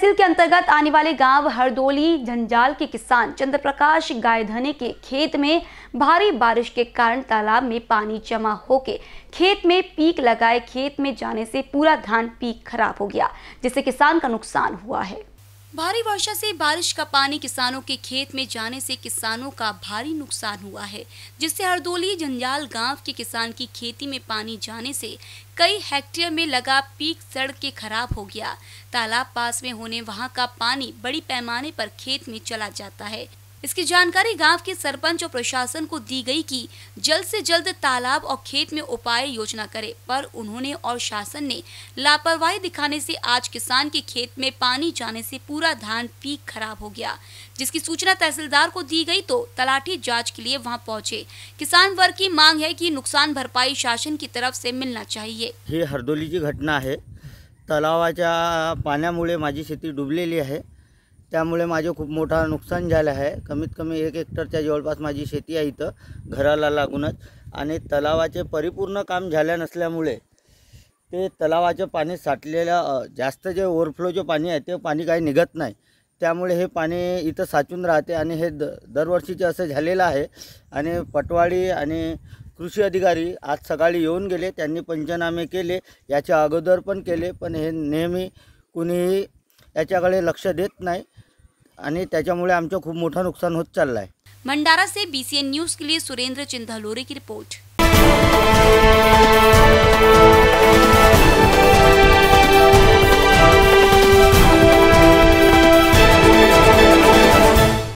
तहसील के अंतर्गत आने वाले गांव हरदोली झंझाल के किसान चंद्रप्रकाश गायधने के खेत में भारी बारिश के कारण तालाब में पानी जमा होके खेत में पीक लगाए खेत में जाने से पूरा धान पीक खराब हो गया जिससे किसान का नुकसान हुआ है भारी वर्षा से बारिश का पानी किसानों के खेत में जाने से किसानों का भारी नुकसान हुआ है जिससे हरदोली जंजाल गांव के किसान की खेती में पानी जाने से कई हेक्टेयर में लगा पीक सड़क के खराब हो गया तालाब पास में होने वहां का पानी बड़ी पैमाने पर खेत में चला जाता है इसकी जानकारी गांव के सरपंच और प्रशासन को दी गई कि जल्द से जल्द तालाब और खेत में उपाय योजना करे पर उन्होंने और शासन ने लापरवाही दिखाने से आज किसान के खेत में पानी जाने से पूरा धान पीक खराब हो गया जिसकी सूचना तहसीलदार को दी गई तो तलाठी जांच के लिए वहां पहुंचे किसान वर्ग की मांग है कि नुकसान भरपाई शासन की तरफ से मिलना चाहिए ये हरदोली की घटना है तलावाच्या पाण्यामुळे माझी शेती डुबलेली आहे त्यामुळे माझं खूप मोठा नुकसान झालं आहे कमीत कमी एक हेक्टरच्या जवळपास माझी शेती आहे इथं घराला लागूनच आणि तलावाचे परिपूर्ण काम झाल्या नसल्यामुळे ते तलावाचं पाणी साठलेलं जास्त जे जे पाणी आहे ते पाणी काही निघत नाही त्यामुळे हे पाणी इथं साचून राहते आणि हे द दरवर्षीचे असं झालेलं आहे आणि पटवाडी आणि कृषी अधिकारी आज सकाळी येऊन गेले त्यांनी पंचनामे केले याच्या अगोदर पण केले पण हे नेहमी कुणीही याच्याकडे लक्ष देत नाही आणि त्याच्यामुळे आमचं खूप मोठं नुकसान होत चाललं आहे भंडारा से बीसीएन न्यूज के लिए सुरेंद्र चिंधालोरे की रिपोर्ट